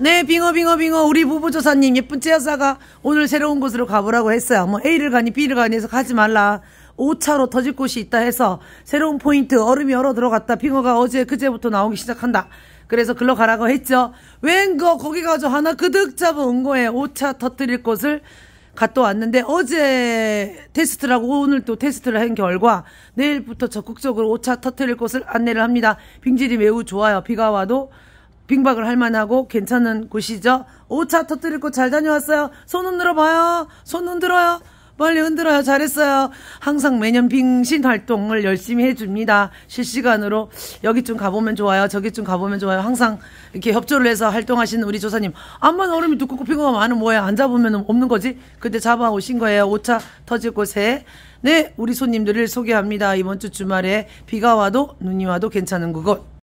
네, 빙어, 빙어, 빙어. 우리 부부조사님 예쁜 찌여사가 오늘 새로운 곳으로 가보라고 했어요. 뭐, A를 가니, B를 가니 해서 가지 말라. 5차로 터질 곳이 있다 해서 새로운 포인트, 얼음이 얼어 들어갔다. 빙어가 어제, 그제부터 나오기 시작한다. 그래서 글러 가라고 했죠. 웬거 거기 가서 하나 그득 잡은 거에 5차 터뜨릴 곳을 갔다 왔는데 어제 테스트를 하고 오늘 또 테스트를 한 결과 내일부터 적극적으로 5차 터뜨릴 곳을 안내를 합니다. 빙질이 매우 좋아요. 비가 와도 빙박을 할 만하고 괜찮은 곳이죠. 오차 터뜨릴 곳 잘 다녀왔어요. 손 흔들어 봐요. 손 흔들어요. 빨리 흔들어요. 잘했어요. 항상 매년 빙신 활동을 열심히 해줍니다. 실시간으로 여기 좀 가보면 좋아요. 저기 좀 가보면 좋아요. 항상 이렇게 협조를 해서 활동하시는 우리 조사님. 암만 얼음이 두껍고 빙어가 많으면 뭐야. 안 잡으면 없는 거지? 근데 잡아오신 거예요. 오차 터질 곳에. 네, 우리 손님들을 소개합니다. 이번 주 주말에 비가 와도 눈이 와도 괜찮은 그곳.